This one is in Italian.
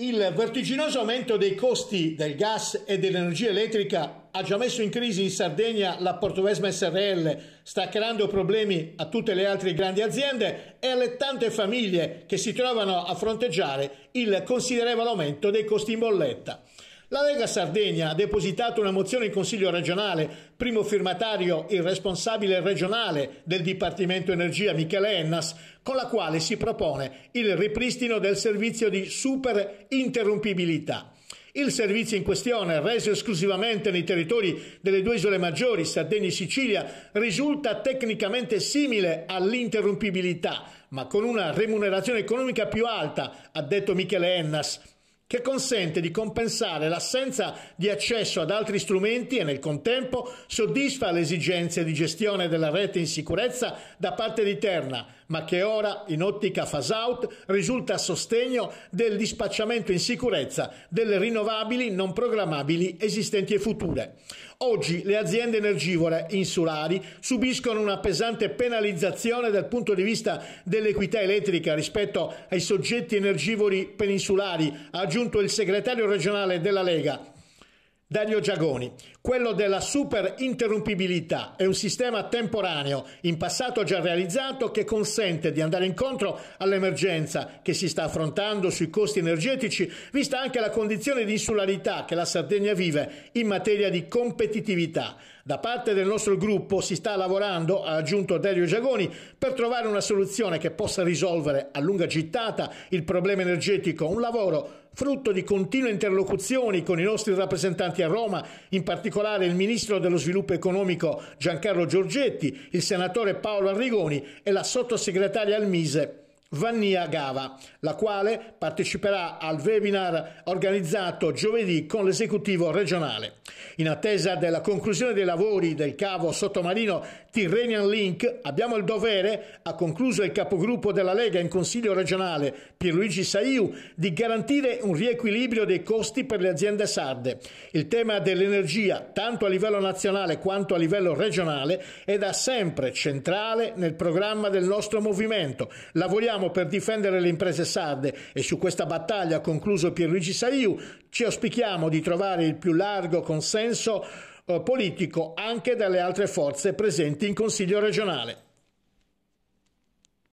Il vertiginoso aumento dei costi del gas e dell'energia elettrica ha già messo in crisi in Sardegna la Portovesma SRL, sta creando problemi a tutte le altre grandi aziende e alle tante famiglie che si trovano a fronteggiare il considerevole aumento dei costi in bolletta. La Lega Sardegna ha depositato una mozione in Consiglio regionale, primo firmatario il responsabile regionale del Dipartimento Energia Michele Ennas, con la quale si propone il ripristino del servizio di super interrompibilità. Il servizio in questione, reso esclusivamente nei territori delle due isole maggiori, Sardegna e Sicilia, risulta tecnicamente simile all'interrompibilità, ma con una remunerazione economica più alta, ha detto Michele Ennas che consente di compensare l'assenza di accesso ad altri strumenti e nel contempo soddisfa le esigenze di gestione della rete in sicurezza da parte di Terna, ma che ora in ottica phase out risulta a sostegno del dispacciamento in sicurezza delle rinnovabili non programmabili esistenti e future. Oggi le aziende energivore insulari subiscono una pesante penalizzazione dal punto di vista dell'equità elettrica rispetto ai soggetti energivori peninsulari a aggiunto il segretario regionale della Lega Dario Giagoni. Quello della super interrumpibilità è un sistema temporaneo, in passato già realizzato, che consente di andare incontro all'emergenza che si sta affrontando sui costi energetici, vista anche la condizione di insularità che la Sardegna vive in materia di competitività. Da parte del nostro gruppo si sta lavorando, ha aggiunto Dario Giagoni, per trovare una soluzione che possa risolvere a lunga gittata il problema energetico, un lavoro frutto di continue interlocuzioni con i nostri rappresentanti a Roma, in particolare particolare il ministro dello sviluppo economico Giancarlo Giorgetti, il senatore Paolo Arrigoni e la sottosegretaria al Mise Vannia Gava, la quale parteciperà al webinar organizzato giovedì con l'esecutivo regionale. In attesa della conclusione dei lavori del cavo sottomarino Tyrrhenian Link, abbiamo il dovere, ha concluso il capogruppo della Lega in Consiglio regionale Pierluigi Saiu, di garantire un riequilibrio dei costi per le aziende sarde. Il tema dell'energia, tanto a livello nazionale quanto a livello regionale, è da sempre centrale nel programma del nostro movimento. Lavoriamo siamo per difendere le imprese sarde e su questa battaglia, ha concluso Pierluigi Saiu, ci auspichiamo di trovare il più largo consenso eh, politico anche dalle altre forze presenti in Consiglio regionale.